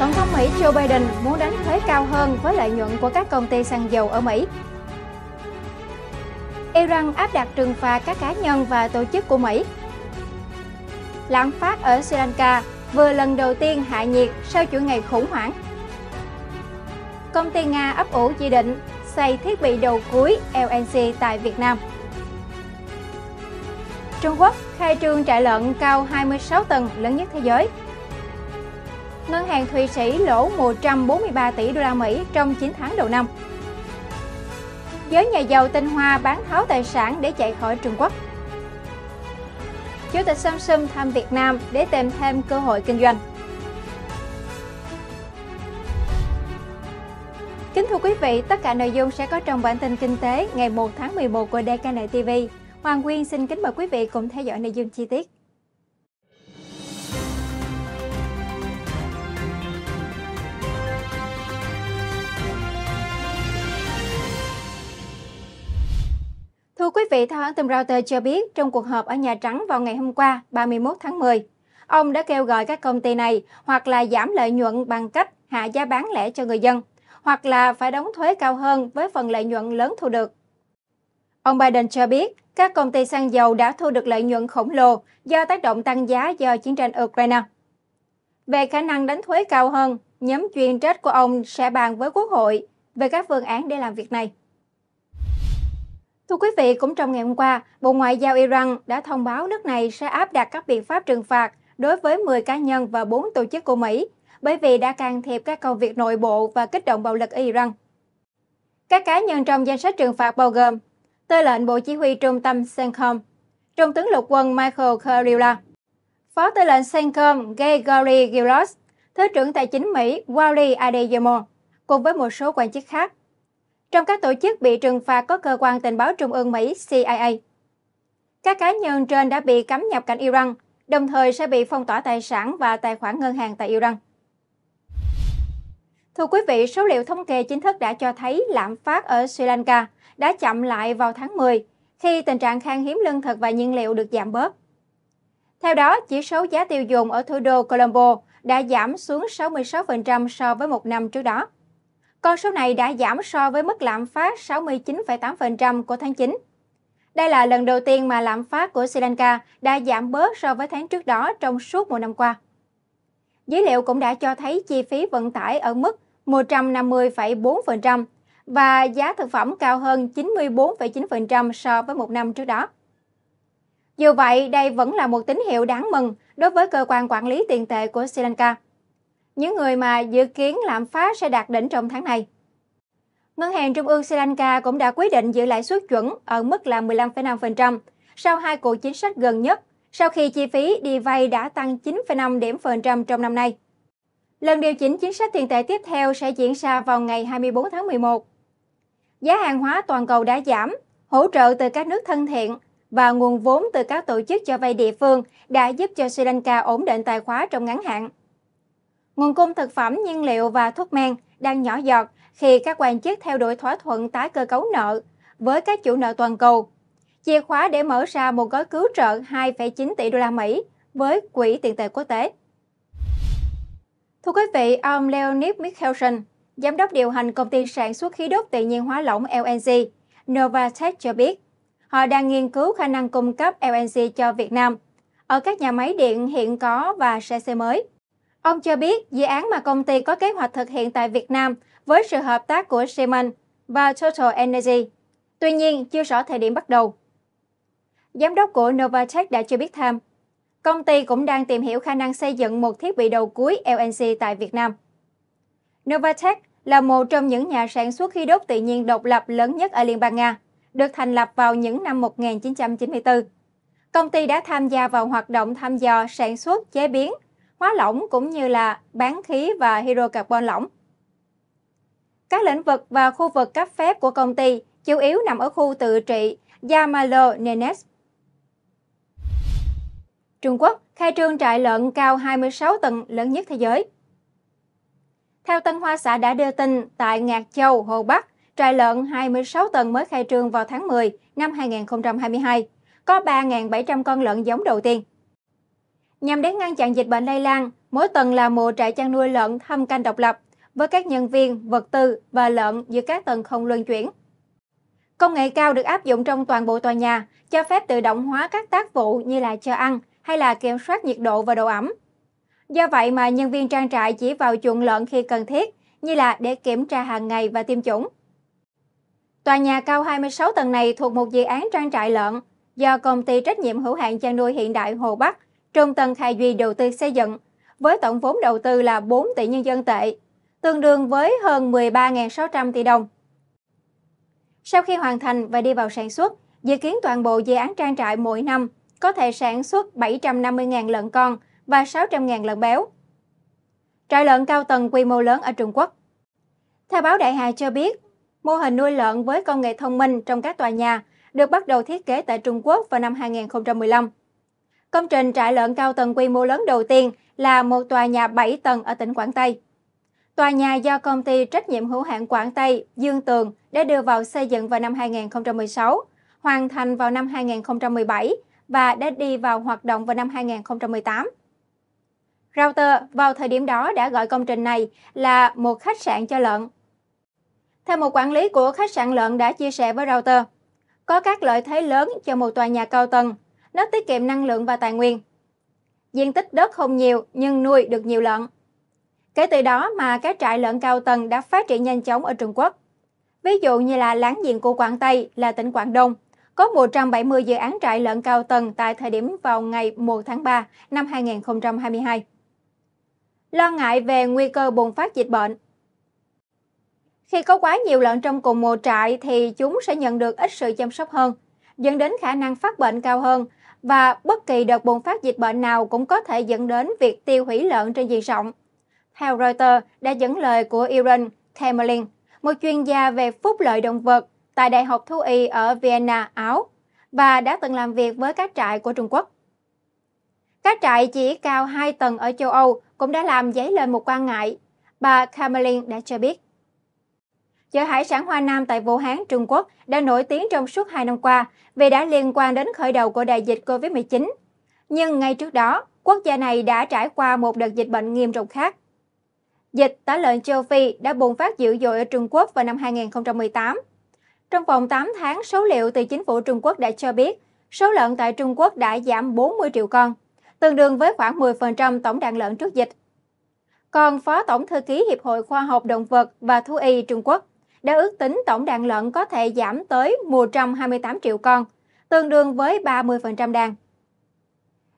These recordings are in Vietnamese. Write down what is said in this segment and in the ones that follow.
Tổng thống Mỹ Joe Biden muốn đánh thuế cao hơn với lợi nhuận của các công ty xăng dầu ở Mỹ. Iran áp đặt trừng phạt các cá nhân và tổ chức của Mỹ. Lạm phát ở Sri Lanka vừa lần đầu tiên hạ nhiệt sau chuỗi ngày khủng hoảng. Công ty Nga ấp ủ dự định xây thiết bị đầu cuối LNC tại Việt Nam. Trung Quốc khai trương trại lợn cao 26 tầng lớn nhất thế giới ngân hàng Thụy Sĩ lỗ 143 tỷ đô la Mỹ trong 9 tháng đầu năm. Giới nhà giàu tinh Hoa bán tháo tài sản để chạy khỏi Trung Quốc. Chủ tịch Samsung thăm Việt Nam để tìm thêm cơ hội kinh doanh. Kính thưa quý vị, tất cả nội dung sẽ có trong bản tin kinh tế ngày 1 tháng 11 của DKN TV. Hoàng Nguyên xin kính mời quý vị cùng theo dõi nội dung chi tiết. vị theo hãng tin Reuters cho biết, trong cuộc họp ở Nhà Trắng vào ngày hôm qua, 31 tháng 10, ông đã kêu gọi các công ty này hoặc là giảm lợi nhuận bằng cách hạ giá bán lẻ cho người dân, hoặc là phải đóng thuế cao hơn với phần lợi nhuận lớn thu được. Ông Biden cho biết, các công ty xăng dầu đã thu được lợi nhuận khổng lồ do tác động tăng giá do chiến tranh Ukraine. Về khả năng đánh thuế cao hơn, nhóm chuyên trách của ông sẽ bàn với Quốc hội về các phương án để làm việc này. Thưa quý vị, cũng trong ngày hôm qua, Bộ Ngoại giao Iran đã thông báo nước này sẽ áp đặt các biện pháp trừng phạt đối với 10 cá nhân và 4 tổ chức của Mỹ, bởi vì đã can thiệp các công việc nội bộ và kích động bạo lực ở Iran. Các cá nhân trong danh sách trừng phạt bao gồm Tư lệnh Bộ Chỉ huy Trung tâm CENTCOM, Trung tướng lục quân Michael Kalila, Phó tư lệnh CENTCOM Gregory Gillos, Thứ trưởng Tài chính Mỹ Wally Adeyemo, cùng với một số quan chức khác. Trong các tổ chức bị trừng phạt có cơ quan tình báo Trung ương Mỹ CIA. Các cá nhân trên đã bị cấm nhập cảnh Iran, đồng thời sẽ bị phong tỏa tài sản và tài khoản ngân hàng tại Iran. Thưa quý vị, số liệu thống kê chính thức đã cho thấy lạm phát ở Sri Lanka đã chậm lại vào tháng 10 khi tình trạng khan hiếm lương thực và nhiên liệu được giảm bớt. Theo đó, chỉ số giá tiêu dùng ở thủ đô Colombo đã giảm xuống 66% so với một năm trước đó. Con số này đã giảm so với mức lạm phát 69,8% của tháng 9. Đây là lần đầu tiên mà lạm phát của Sri Lanka đã giảm bớt so với tháng trước đó trong suốt một năm qua. Dữ liệu cũng đã cho thấy chi phí vận tải ở mức 150,4% và giá thực phẩm cao hơn 94,9% so với một năm trước đó. Dù vậy, đây vẫn là một tín hiệu đáng mừng đối với cơ quan quản lý tiền tệ của Sri Lanka – những người mà dự kiến lạm phát sẽ đạt đỉnh trong tháng này. Ngân hàng Trung ương Sri Lanka cũng đã quyết định giữ lãi suất chuẩn ở mức là 15,5% sau hai cuộc chính sách gần nhất, sau khi chi phí đi vay đã tăng 9,5 điểm phần trăm trong năm nay. Lần điều chỉnh chính sách tiền tệ tiếp theo sẽ diễn ra vào ngày 24 tháng 11. Giá hàng hóa toàn cầu đã giảm, hỗ trợ từ các nước thân thiện và nguồn vốn từ các tổ chức cho vay địa phương đã giúp cho Sri Lanka ổn định tài khóa trong ngắn hạn. Nguồn cung thực phẩm, nhiên liệu và thuốc men đang nhỏ giọt khi các quan chức theo đuổi thỏa thuận tái cơ cấu nợ với các chủ nợ toàn cầu. Chìa khóa để mở ra một gói cứu trợ 2,9 tỷ đô la Mỹ với Quỹ tiền tệ quốc tế. Thưa quý vị, ông Leonid Mikhelsen, giám đốc điều hành công ty sản xuất khí đốt tự nhiên hóa lỏng LNG, Novatech cho biết, họ đang nghiên cứu khả năng cung cấp LNG cho Việt Nam ở các nhà máy điện hiện có và xe xe mới. Ông cho biết dự án mà công ty có kế hoạch thực hiện tại Việt Nam với sự hợp tác của Siemens và Total Energy. Tuy nhiên, chưa rõ thời điểm bắt đầu. Giám đốc của Novatech đã cho biết thêm, công ty cũng đang tìm hiểu khả năng xây dựng một thiết bị đầu cuối LNG tại Việt Nam. Novatech là một trong những nhà sản xuất khí đốt tự nhiên độc lập lớn nhất ở Liên bang Nga, được thành lập vào những năm 1994. Công ty đã tham gia vào hoạt động thăm dò, sản xuất, chế biến hóa lỏng cũng như là bán khí và hydrocarbon lỏng. Các lĩnh vực và khu vực cấp phép của công ty chủ yếu nằm ở khu tự trị Yamalo Nenes. Trung Quốc khai trương trại lợn cao 26 tầng lớn nhất thế giới. Theo Tân Hoa xã đã đưa tin, tại Ngạc Châu, Hồ Bắc, trại lợn 26 tầng mới khai trương vào tháng 10 năm 2022, có 3.700 con lợn giống đầu tiên. Nhằm để ngăn chặn dịch bệnh lây lan, mỗi tuần là mùa trại chăn nuôi lợn thăm canh độc lập với các nhân viên, vật tư và lợn giữa các tầng không luân chuyển. Công nghệ cao được áp dụng trong toàn bộ tòa nhà, cho phép tự động hóa các tác vụ như là cho ăn hay là kiểm soát nhiệt độ và độ ẩm. Do vậy mà nhân viên trang trại chỉ vào chuồng lợn khi cần thiết, như là để kiểm tra hàng ngày và tiêm chủng. Tòa nhà cao 26 tầng này thuộc một dự án trang trại lợn do công ty trách nhiệm hữu hạn chăn nuôi hiện đại Hồ Bắc Trung Tân Khai Duy đầu tư xây dựng, với tổng vốn đầu tư là 4 tỷ nhân dân tệ, tương đương với hơn 13.600 tỷ đồng. Sau khi hoàn thành và đi vào sản xuất, dự kiến toàn bộ dự án trang trại mỗi năm có thể sản xuất 750.000 lợn con và 600.000 lợn béo. Trại lợn cao tầng quy mô lớn ở Trung Quốc. Theo báo Đại Hà cho biết, mô hình nuôi lợn với công nghệ thông minh trong các tòa nhà được bắt đầu thiết kế tại Trung Quốc vào năm 2015. Công trình trại lợn cao tầng quy mô lớn đầu tiên là một tòa nhà 7 tầng ở tỉnh Quảng Tây. Tòa nhà do công ty trách nhiệm hữu hạn Quảng Tây Dương Tường đã đưa vào xây dựng vào năm 2016, hoàn thành vào năm 2017 và đã đi vào hoạt động vào năm 2018. Reuters vào thời điểm đó đã gọi công trình này là một khách sạn cho lợn. Theo một quản lý của khách sạn lợn đã chia sẻ với Reuters, có các lợi thế lớn cho một tòa nhà cao tầng nó tiết kiệm năng lượng và tài nguyên. Diện tích đất không nhiều nhưng nuôi được nhiều lợn. Kể từ đó mà các trại lợn cao tầng đã phát triển nhanh chóng ở Trung Quốc. Ví dụ như là láng giềng của Quảng Tây là tỉnh Quảng Đông, có 170 dự án trại lợn cao tầng tại thời điểm vào ngày 1 tháng 3 năm 2022. Lo ngại về nguy cơ bùng phát dịch bệnh Khi có quá nhiều lợn trong cùng một trại thì chúng sẽ nhận được ít sự chăm sóc hơn, dẫn đến khả năng phát bệnh cao hơn và bất kỳ đợt bùng phát dịch bệnh nào cũng có thể dẫn đến việc tiêu hủy lợn trên diện rộng. Theo Reuters đã dẫn lời của Iran Kamerlin, một chuyên gia về phúc lợi động vật tại Đại học Thú y ở Vienna, Áo, và đã từng làm việc với các trại của Trung Quốc. Các trại chỉ cao 2 tầng ở châu Âu cũng đã làm dấy lên một quan ngại, bà Kamerlin đã cho biết chợ hải sản Hoa Nam tại Vũ Hán, Trung Quốc đã nổi tiếng trong suốt 2 năm qua vì đã liên quan đến khởi đầu của đại dịch COVID-19. Nhưng ngay trước đó, quốc gia này đã trải qua một đợt dịch bệnh nghiêm trọng khác. Dịch tả lợn châu Phi đã bùng phát dữ dội ở Trung Quốc vào năm 2018. Trong vòng 8 tháng, số liệu từ chính phủ Trung Quốc đã cho biết số lợn tại Trung Quốc đã giảm 40 triệu con, tương đương với khoảng 10% tổng đàn lợn trước dịch. Còn Phó Tổng Thư ký Hiệp hội Khoa học Động vật và Thú y Trung Quốc đã ước tính tổng đàn lợn có thể giảm tới 128 triệu con, tương đương với 30% đàn.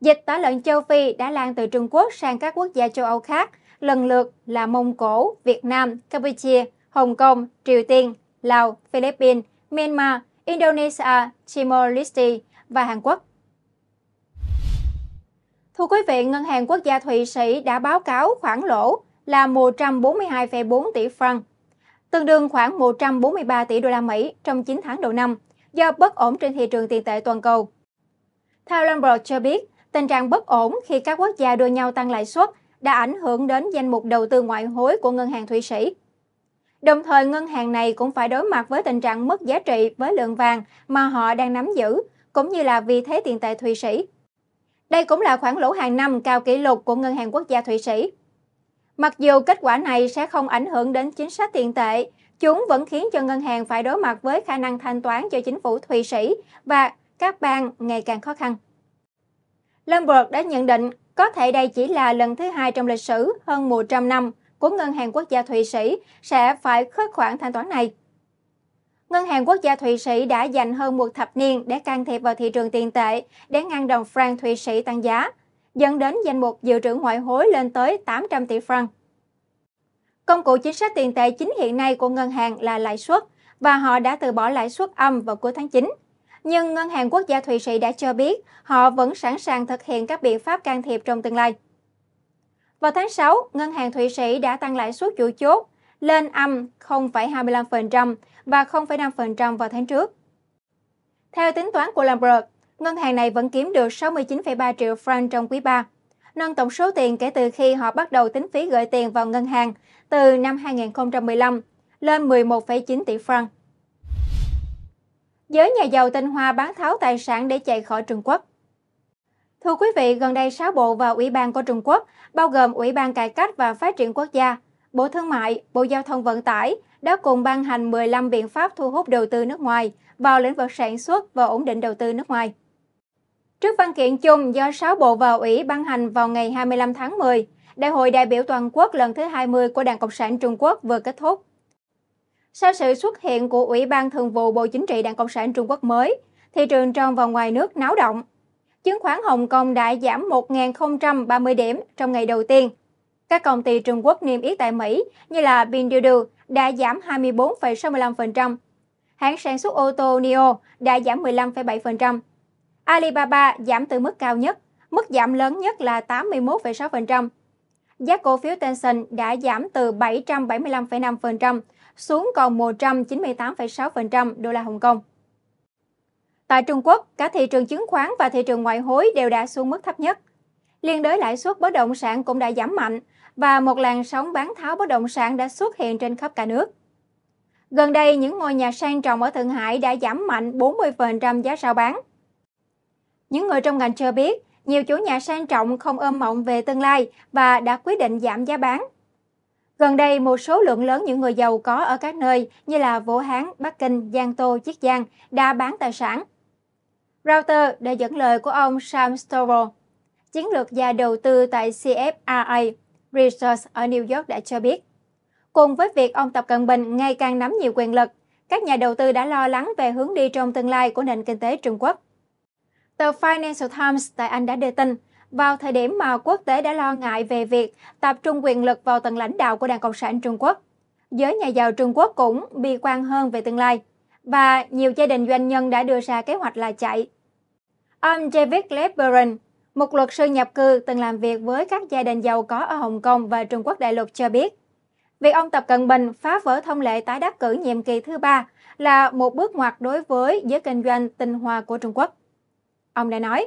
Dịch tả lợn châu Phi đã lan từ Trung Quốc sang các quốc gia châu Âu khác, lần lượt là Mông Cổ, Việt Nam, Campuchia, Hồng Kông, Triều Tiên, Lào, Philippines, Myanmar, Indonesia, Timor-Leste và Hàn Quốc. Thưa quý vị, Ngân hàng Quốc gia Thụy Sĩ đã báo cáo khoản lỗ là 142,4 tỷ franc tương đương khoảng 143 tỷ đô la Mỹ trong 9 tháng đầu năm do bất ổn trên thị trường tiền tệ toàn cầu. Theo Bloomberg cho biết, tình trạng bất ổn khi các quốc gia đua nhau tăng lãi suất đã ảnh hưởng đến danh mục đầu tư ngoại hối của ngân hàng Thụy Sĩ. Đồng thời, ngân hàng này cũng phải đối mặt với tình trạng mất giá trị với lượng vàng mà họ đang nắm giữ, cũng như là vị thế tiền tệ Thụy Sĩ. Đây cũng là khoản lỗ hàng năm cao kỷ lục của Ngân hàng Quốc gia Thụy Sĩ. Mặc dù kết quả này sẽ không ảnh hưởng đến chính sách tiền tệ, chúng vẫn khiến cho ngân hàng phải đối mặt với khả năng thanh toán cho chính phủ Thụy Sĩ và các bang ngày càng khó khăn. Bloomberg đã nhận định có thể đây chỉ là lần thứ hai trong lịch sử hơn 100 năm của Ngân hàng Quốc gia Thụy Sĩ sẽ phải khất khoản thanh toán này. Ngân hàng Quốc gia Thụy Sĩ đã dành hơn một thập niên để can thiệp vào thị trường tiền tệ để ngăn đồng franc Thụy Sĩ tăng giá dẫn đến danh mục dự trữ ngoại hối lên tới 800 tỷ franc. Công cụ chính sách tiền tệ chính hiện nay của ngân hàng là lãi suất và họ đã từ bỏ lãi suất âm vào cuối tháng 9. Nhưng Ngân hàng Quốc gia Thụy Sĩ đã cho biết họ vẫn sẵn sàng thực hiện các biện pháp can thiệp trong tương lai. Vào tháng 6, Ngân hàng Thụy Sĩ đã tăng lãi suất chủ chốt lên âm 0,25% và 0,5% vào tháng trước. Theo tính toán của Bloomberg, ngân hàng này vẫn kiếm được 69,3 triệu franc trong quý 3, nâng tổng số tiền kể từ khi họ bắt đầu tính phí gửi tiền vào ngân hàng từ năm 2015 lên 11,9 tỷ franc. Giới nhà giàu tinh Hoa bán tháo tài sản để chạy khỏi Trung Quốc. Thưa quý vị, gần đây 6 bộ và ủy ban của Trung Quốc, bao gồm Ủy ban Cải cách và Phát triển Quốc gia, Bộ Thương mại, Bộ Giao thông Vận tải đã cùng ban hành 15 biện pháp thu hút đầu tư nước ngoài vào lĩnh vực sản xuất và ổn định đầu tư nước ngoài. Trước văn kiện chung do 6 bộ và ủy ban hành vào ngày 25 tháng 10, Đại hội đại biểu toàn quốc lần thứ 20 của Đảng Cộng sản Trung Quốc vừa kết thúc. Sau sự xuất hiện của Ủy ban Thường vụ Bộ Chính trị Đảng Cộng sản Trung Quốc mới, thị trường trong và ngoài nước náo động. Chứng khoán Hồng Kông đã giảm 1.030 điểm trong ngày đầu tiên. Các công ty Trung Quốc niêm yết tại Mỹ như là Pinduoduo đã giảm 24,65%, hãng sản xuất ô tô NIO đã giảm 15,7%, Alibaba giảm từ mức cao nhất, mức giảm lớn nhất là 81,6%. Giá cổ phiếu Tencent đã giảm từ 775,5% xuống còn 198,6% đô la Hồng Kông. Tại Trung Quốc, cả thị trường chứng khoán và thị trường ngoại hối đều đã xuống mức thấp nhất. Liên đới lãi suất bất động sản cũng đã giảm mạnh và một làn sóng bán tháo bất động sản đã xuất hiện trên khắp cả nước. Gần đây, những ngôi nhà sang trọng ở Thượng Hải đã giảm mạnh 40% giá rao bán. Những người trong ngành cho biết, nhiều chủ nhà sang trọng không ôm mộng về tương lai và đã quyết định giảm giá bán. Gần đây, một số lượng lớn những người giàu có ở các nơi như là Vũ Hán, Bắc Kinh, Giang Tô, Chiết Giang đã bán tài sản. Reuters đã dẫn lời của ông Sam Stovall, chiến lược gia đầu tư tại CFRA Research ở New York đã cho biết. Cùng với việc ông Tập Cận Bình ngày càng nắm nhiều quyền lực, các nhà đầu tư đã lo lắng về hướng đi trong tương lai của nền kinh tế Trung Quốc. Tờ Financial Times tại Anh đã đưa tin, vào thời điểm mà quốc tế đã lo ngại về việc tập trung quyền lực vào tầng lãnh đạo của Đảng Cộng sản Trung Quốc, giới nhà giàu Trung Quốc cũng bi quan hơn về tương lai và nhiều gia đình doanh nhân đã đưa ra kế hoạch là chạy. Ông David Leberon, một luật sư nhập cư từng làm việc với các gia đình giàu có ở Hồng Kông và Trung Quốc đại lục cho biết, việc ông Tập Cận Bình phá vỡ thông lệ tái đắc cử nhiệm kỳ thứ ba là một bước ngoặt đối với giới kinh doanh tinh hoa của Trung Quốc. Ông đã nói,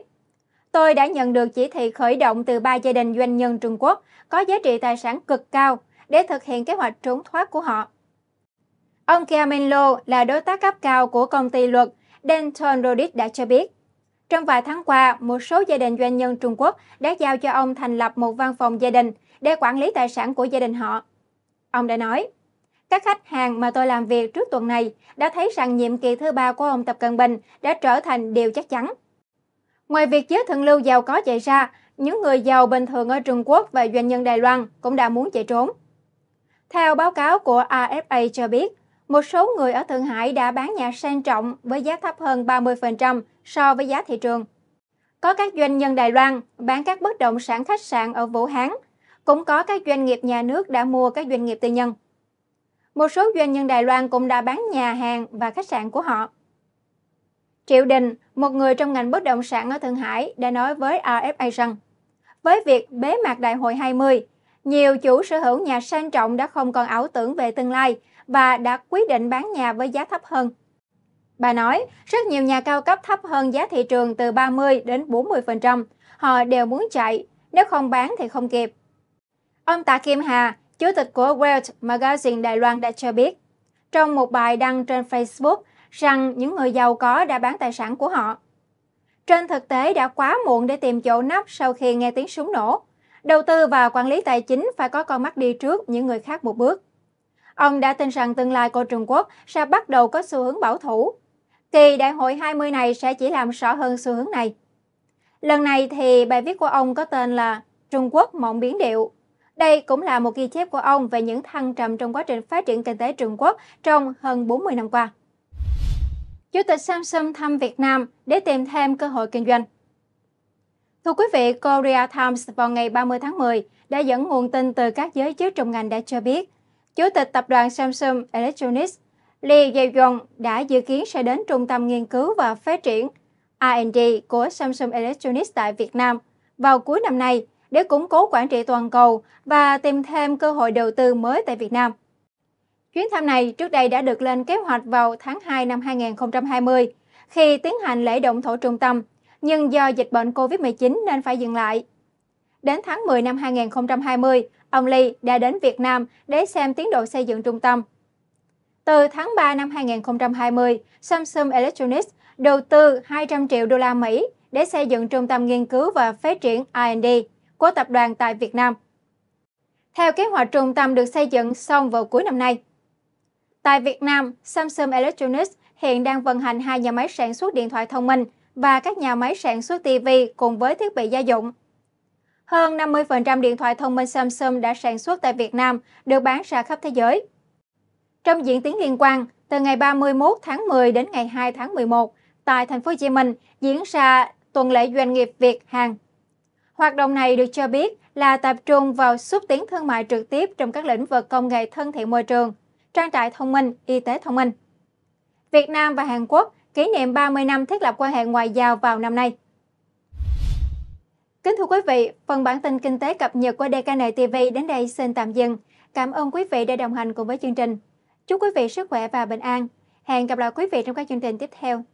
tôi đã nhận được chỉ thị khởi động từ ba gia đình doanh nhân Trung Quốc có giá trị tài sản cực cao để thực hiện kế hoạch trốn thoát của họ. Ông Kiamen Lo là đối tác cấp cao của công ty luật Denton Roddick đã cho biết. Trong vài tháng qua, một số gia đình doanh nhân Trung Quốc đã giao cho ông thành lập một văn phòng gia đình để quản lý tài sản của gia đình họ. Ông đã nói, các khách hàng mà tôi làm việc trước tuần này đã thấy rằng nhiệm kỳ thứ ba của ông Tập Cận Bình đã trở thành điều chắc chắn. Ngoài việc giới thượng lưu giàu có chạy ra, những người giàu bình thường ở Trung Quốc và doanh nhân Đài Loan cũng đã muốn chạy trốn. Theo báo cáo của AFA cho biết, một số người ở Thượng Hải đã bán nhà sang trọng với giá thấp hơn 30% so với giá thị trường. Có các doanh nhân Đài Loan bán các bất động sản khách sạn ở Vũ Hán, cũng có các doanh nghiệp nhà nước đã mua các doanh nghiệp tư nhân. Một số doanh nhân Đài Loan cũng đã bán nhà hàng và khách sạn của họ. Triệu Đình, một người trong ngành bất động sản ở Thượng Hải, đã nói với RFA rằng, với việc bế mạc đại hội 20, nhiều chủ sở hữu nhà sang trọng đã không còn ảo tưởng về tương lai và đã quyết định bán nhà với giá thấp hơn. Bà nói, rất nhiều nhà cao cấp thấp hơn giá thị trường từ 30 đến 40%. Họ đều muốn chạy, nếu không bán thì không kịp. Ông Tạ Kim Hà, Chủ tịch của Wealth Magazine Đài Loan đã cho biết, trong một bài đăng trên Facebook rằng những người giàu có đã bán tài sản của họ. Trên thực tế đã quá muộn để tìm chỗ nấp sau khi nghe tiếng súng nổ. Đầu tư và quản lý tài chính phải có con mắt đi trước những người khác một bước. Ông đã tin rằng tương lai của Trung Quốc sẽ bắt đầu có xu hướng bảo thủ. Kỳ đại hội 20 này sẽ chỉ làm rõ hơn xu hướng này. Lần này thì bài viết của ông có tên là Trung Quốc mộng biến điệu. Đây cũng là một ghi chép của ông về những thăng trầm trong quá trình phát triển kinh tế Trung Quốc trong hơn 40 năm qua. Chủ tịch Samsung thăm Việt Nam để tìm thêm cơ hội kinh doanh. Thưa quý vị, Korea Times vào ngày 30 tháng 10 đã dẫn nguồn tin từ các giới chức trong ngành đã cho biết, Chủ tịch tập đoàn Samsung Electronics Lee Jae-yong đã dự kiến sẽ đến Trung tâm Nghiên cứu và Phát triển R&D của Samsung Electronics tại Việt Nam vào cuối năm nay để củng cố quản trị toàn cầu và tìm thêm cơ hội đầu tư mới tại Việt Nam. Chuyến thăm này trước đây đã được lên kế hoạch vào tháng 2 năm 2020 khi tiến hành lễ động thổ trung tâm, nhưng do dịch bệnh COVID-19 nên phải dừng lại. Đến tháng 10 năm 2020, ông Lee đã đến Việt Nam để xem tiến độ xây dựng trung tâm. Từ tháng 3 năm 2020, Samsung Electronics đầu tư 200 triệu đô la Mỹ để xây dựng trung tâm nghiên cứu và phát triển R&D của tập đoàn tại Việt Nam. Theo kế hoạch trung tâm được xây dựng xong vào cuối năm nay. Tại Việt Nam, Samsung Electronics hiện đang vận hành hai nhà máy sản xuất điện thoại thông minh và các nhà máy sản xuất TV cùng với thiết bị gia dụng. Hơn 50% điện thoại thông minh Samsung đã sản xuất tại Việt Nam được bán ra khắp thế giới. Trong diễn tiến liên quan, từ ngày 31 tháng 10 đến ngày 2 tháng 11 tại thành phố Hồ Chí Minh diễn ra tuần lễ doanh nghiệp Việt Hàn. Hoạt động này được cho biết là tập trung vào xúc tiến thương mại trực tiếp trong các lĩnh vực công nghệ thân thiện môi trường, trang trại thông minh, y tế thông minh. Việt Nam và Hàn Quốc kỷ niệm 30 năm thiết lập quan hệ ngoại giao vào năm nay. Kính thưa quý vị, phần bản tin kinh tế cập nhật của DKN TV đến đây xin tạm dừng. Cảm ơn quý vị đã đồng hành cùng với chương trình. Chúc quý vị sức khỏe và bình an. Hẹn gặp lại quý vị trong các chương trình tiếp theo.